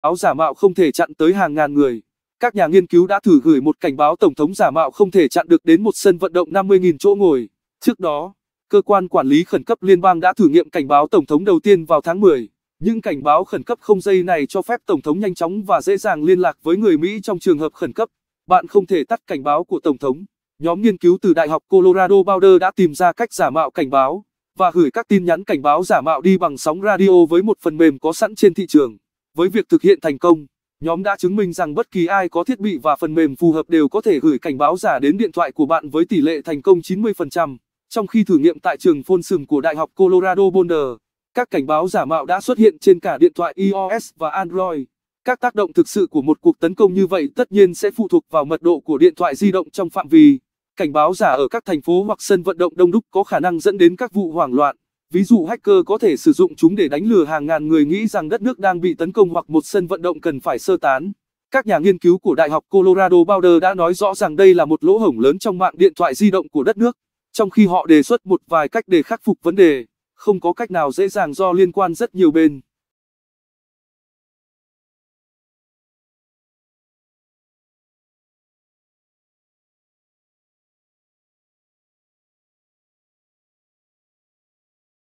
Áo giả mạo không thể chặn tới hàng ngàn người. Các nhà nghiên cứu đã thử gửi một cảnh báo tổng thống giả mạo không thể chặn được đến một sân vận động 50.000 chỗ ngồi. Trước đó, cơ quan quản lý khẩn cấp liên bang đã thử nghiệm cảnh báo tổng thống đầu tiên vào tháng 10. Những cảnh báo khẩn cấp không dây này cho phép tổng thống nhanh chóng và dễ dàng liên lạc với người Mỹ trong trường hợp khẩn cấp. Bạn không thể tắt cảnh báo của tổng thống. Nhóm nghiên cứu từ Đại học Colorado Boulder đã tìm ra cách giả mạo cảnh báo và gửi các tin nhắn cảnh báo giả mạo đi bằng sóng radio với một phần mềm có sẵn trên thị trường. Với việc thực hiện thành công, nhóm đã chứng minh rằng bất kỳ ai có thiết bị và phần mềm phù hợp đều có thể gửi cảnh báo giả đến điện thoại của bạn với tỷ lệ thành công 90%. Trong khi thử nghiệm tại trường Folsom của Đại học Colorado Boulder, các cảnh báo giả mạo đã xuất hiện trên cả điện thoại iOS và Android. Các tác động thực sự của một cuộc tấn công như vậy tất nhiên sẽ phụ thuộc vào mật độ của điện thoại di động trong phạm vi. Cảnh báo giả ở các thành phố hoặc sân vận động đông đúc có khả năng dẫn đến các vụ hoảng loạn. Ví dụ hacker có thể sử dụng chúng để đánh lừa hàng ngàn người nghĩ rằng đất nước đang bị tấn công hoặc một sân vận động cần phải sơ tán. Các nhà nghiên cứu của Đại học Colorado Boulder đã nói rõ rằng đây là một lỗ hổng lớn trong mạng điện thoại di động của đất nước, trong khi họ đề xuất một vài cách để khắc phục vấn đề. Không có cách nào dễ dàng do liên quan rất nhiều bên.